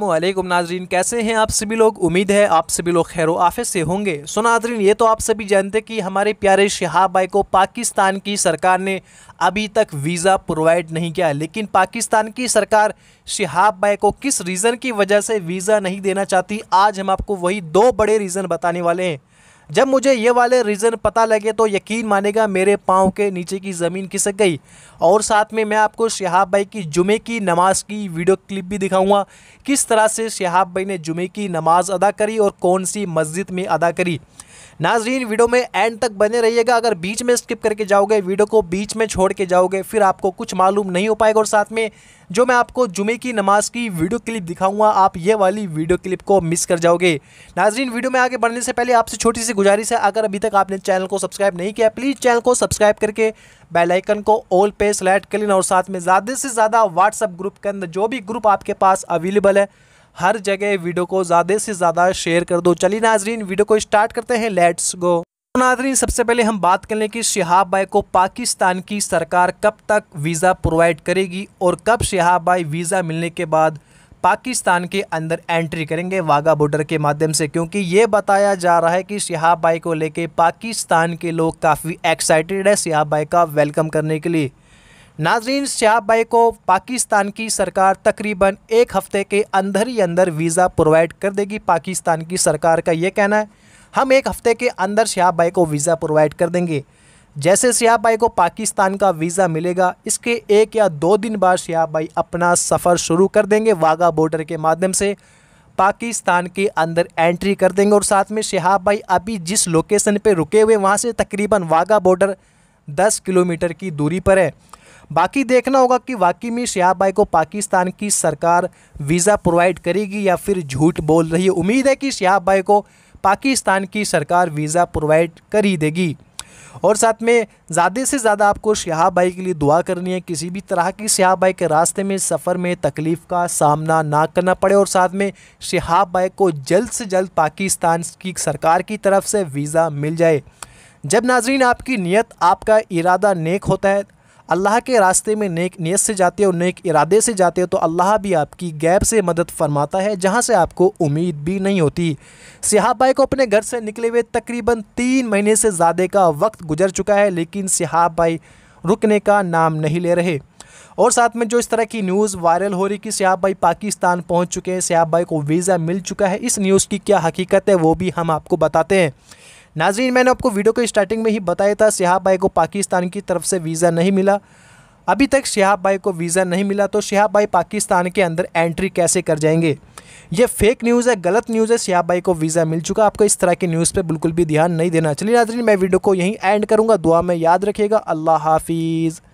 वालेकुम नाजरीन कैसे हैं आप सभी लोग उम्मीद है आप सभी लोग खैर आफिस से होंगे सो नाजरीन ये तो आप सभी जानते कि हमारे प्यारे शहाब भाई को पाकिस्तान की सरकार ने अभी तक वीज़ा प्रोवाइड नहीं किया लेकिन पाकिस्तान की सरकार शहाब भाई को किस रीज़न की वजह से वीज़ा नहीं देना चाहती आज हम आपको वही दो बड़े रीज़न बताने वाले हैं जब मुझे ये वाले रीज़न पता लगे तो यकीन मानेगा मेरे पाँव के नीचे की ज़मीन खिसक गई और साथ में मैं आपको शहाब भाई की जुमे की नमाज की वीडियो क्लिप भी दिखाऊंगा किस तरह से शहाब भाई ने जुमे की नमाज़ अदा करी और कौन सी मस्जिद में अदा करी नाजरीन वीडियो में एंड तक बने रहिएगा अगर बीच में स्किप करके जाओगे वीडियो को बीच में छोड़ के जाओगे फिर आपको कुछ मालूम नहीं हो पाएगा और साथ में जो मैं आपको जुमे की नमाज़ की वीडियो क्लिप दिखाऊंगा आप ये वाली वीडियो क्लिप को मिस कर जाओगे नाजरीन वीडियो में आगे बढ़ने से पहले आपसे छोटी सी गुजारिश है अगर अभी तक आपने चैनल को सब्सक्राइब नहीं किया प्लीज़ चैनल को सब्सक्राइब करके बेलाइकन को ऑल पे सेलेक्ट कर लेना और साथ में ज़्यादा से ज़्यादा व्हाट्सअप ग्रुप के अंदर जो भी ग्रुप आपके पास अवेलेबल है हर जगह वीडियो को ज़्यादा से ज़्यादा शेयर कर दो चलिए नाजरीन वीडियो को स्टार्ट करते हैं लेट्स गो तो नाजरीन सबसे पहले हम बात कर लें कि शहाब भाई को पाकिस्तान की सरकार कब तक वीज़ा प्रोवाइड करेगी और कब शहाब भाई वीज़ा मिलने के बाद पाकिस्तान के अंदर एंट्री करेंगे वाघा बॉर्डर के माध्यम से क्योंकि ये बताया जा रहा है कि शहाब भाई को लेके पाकिस्तान के लोग काफ़ी एक्साइटेड है शहाब भाई का वेलकम करने के लिए नाजरीन शहाब भाई को पाकिस्तान की सरकार तकरीबन एक हफ्ते के अंदर ही अंदर वीज़ा प्रोवाइड कर देगी पाकिस्तान की सरकार का ये कहना है हम एक हफ्ते के अंदर शहाब भाई को वीज़ा प्रोवाइड कर देंगे जैसे शहाब भाई को पाकिस्तान का वीज़ा मिलेगा इसके एक या दो दिन बाद शहाब भाई अपना सफ़र शुरू कर देंगे वाघा बॉर्डर के माध्यम से पाकिस्तान के अंदर एंट्री कर देंगे और साथ में शहाब भाई अभी जिस लोकेशन पे रुके हुए वहाँ से तकरीबन वाघा बॉर्डर 10 किलोमीटर की दूरी पर है बाकी देखना होगा कि वाकई में शहाबाई को पाकिस्तान की सरकार वीज़ा प्रोवाइड करेगी या फिर झूठ बोल रही है उम्मीद है कि भाई को पाकिस्तान की सरकार वीज़ा प्रोवाइड कर ही देगी और साथ में ज़्यादा से ज़्यादा आपको शहाब भाई के लिए दुआ करनी है किसी भी तरह की शहाब भाई के रास्ते में सफ़र में तकलीफ़ का सामना ना करना पड़े और साथ में शहाब भाई को जल्द से जल्द पाकिस्तान की सरकार की तरफ से वीज़ा मिल जाए जब नाजरीन आपकी नीयत आपका इरादा नेक होता है अल्लाह के रास्ते में नेक नीयत से जाते हो नेक इरादे से जाते हो तो अल्लाह भी आपकी गैब से मदद फरमाता है जहाँ से आपको उम्मीद भी नहीं होती सिहाबाई को अपने घर से निकले हुए तकरीबन तीन महीने से ज़्यादा का वक्त गुजर चुका है लेकिन सिहाबाई रुकने का नाम नहीं ले रहे और साथ में जो इस तरह की न्यूज़ वायरल हो रही कि सियाब भाई पाकिस्तान पहुंच चुके हैं सिहाब भाई को वीज़ा मिल चुका है इस न्यूज़ की क्या हकीकत है वो भी हम आपको बताते हैं नाजरीन मैंने आपको वीडियो को स्टार्टिंग में ही बताया था शहाब भाई को पाकिस्तान की तरफ से वीज़ा नहीं मिला अभी तक शहाब भाई को वीज़ा नहीं मिला तो शहाब भाई पाकिस्तान के अंदर एंट्री कैसे कर जाएंगे ये फेक न्यूज़ है गलत न्यूज़ है शहाब भाई को वीज़ा मिल चुका आपको इस तरह की न्यूज़ पे बिल्कुल भी ध्यान नहीं देना चलिए नाजरीन मैं वीडियो को यहीं एंड करूँगा दुआ में याद रखिएगा अल्लाह हाफिज़